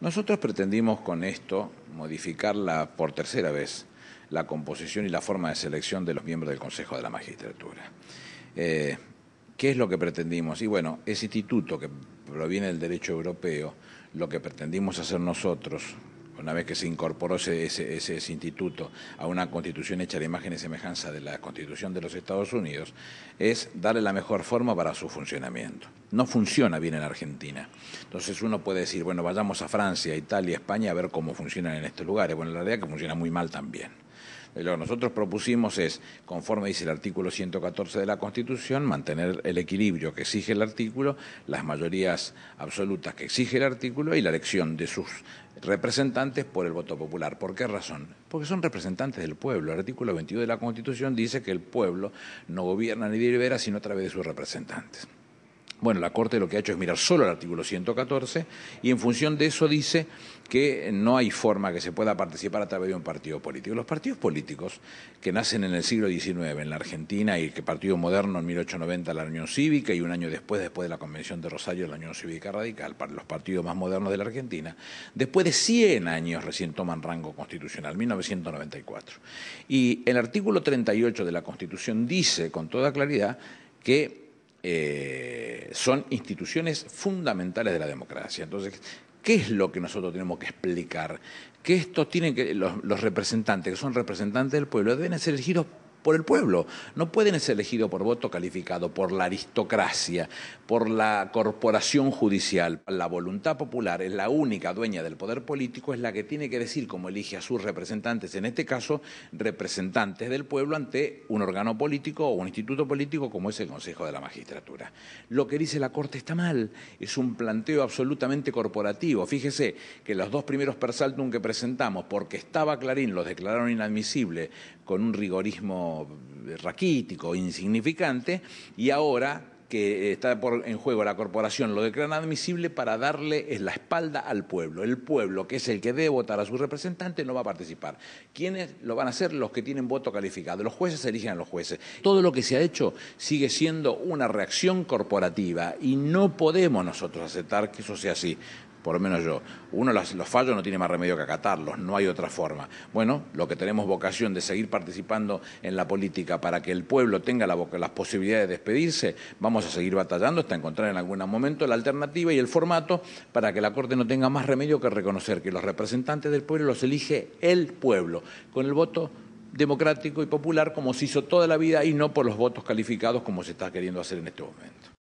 Nosotros pretendimos con esto modificar por tercera vez la composición y la forma de selección de los miembros del Consejo de la Magistratura. Eh, ¿Qué es lo que pretendimos? Y bueno, ese instituto que proviene del derecho europeo, lo que pretendimos hacer nosotros una vez que se incorporó ese, instituto a una constitución hecha de imagen y semejanza de la constitución de los Estados Unidos, es darle la mejor forma para su funcionamiento. No funciona bien en Argentina. Entonces uno puede decir, bueno, vayamos a Francia, Italia, España a ver cómo funcionan en estos lugares. Bueno, la realidad es que funciona muy mal también. Eh, lo que nosotros propusimos es, conforme dice el artículo 114 de la Constitución, mantener el equilibrio que exige el artículo, las mayorías absolutas que exige el artículo y la elección de sus representantes por el voto popular. ¿Por qué razón? Porque son representantes del pueblo. El artículo 22 de la Constitución dice que el pueblo no gobierna ni delibera sino a través de sus representantes. Bueno, la Corte lo que ha hecho es mirar solo el artículo 114 y en función de eso dice que no hay forma que se pueda participar a través de un partido político. Los partidos políticos que nacen en el siglo XIX en la Argentina y que Partido Moderno en 1890 la Unión Cívica y un año después, después de la Convención de Rosario, la Unión Cívica Radical, los partidos más modernos de la Argentina, después de 100 años recién toman rango constitucional, 1994. Y el artículo 38 de la Constitución dice con toda claridad que... Eh, son instituciones fundamentales de la democracia. Entonces, ¿qué es lo que nosotros tenemos que explicar? Que estos tienen que, los, los representantes, que son representantes del pueblo, deben ser elegidos por el pueblo. No pueden ser elegidos por voto calificado, por la aristocracia, por la corporación judicial. La voluntad popular es la única dueña del poder político, es la que tiene que decir cómo elige a sus representantes, en este caso representantes del pueblo ante un órgano político o un instituto político como es el Consejo de la Magistratura. Lo que dice la Corte está mal, es un planteo absolutamente corporativo. Fíjese que los dos primeros persaltum que presentamos, porque estaba Clarín, los declararon inadmisibles con un rigorismo raquítico, insignificante, y ahora que eh, está por, en juego la corporación lo declaran admisible para darle eh, la espalda al pueblo. El pueblo, que es el que debe votar a su representante, no va a participar. ¿Quiénes lo van a hacer? Los que tienen voto calificado. Los jueces eligen a los jueces. Todo lo que se ha hecho sigue siendo una reacción corporativa y no podemos nosotros aceptar que eso sea así por lo menos yo. Uno los, los, fallos no tiene más remedio que acatarlos, no hay otra forma. Bueno, lo que tenemos vocación de seguir participando en la política para que el pueblo tenga la, las posibilidades de despedirse, vamos a seguir batallando hasta encontrar en algún momento la alternativa y el formato para que la Corte no tenga más remedio que reconocer que los representantes del pueblo los elige el pueblo, con el voto democrático y popular como se hizo toda la vida y no por los votos calificados como se está queriendo hacer en este momento.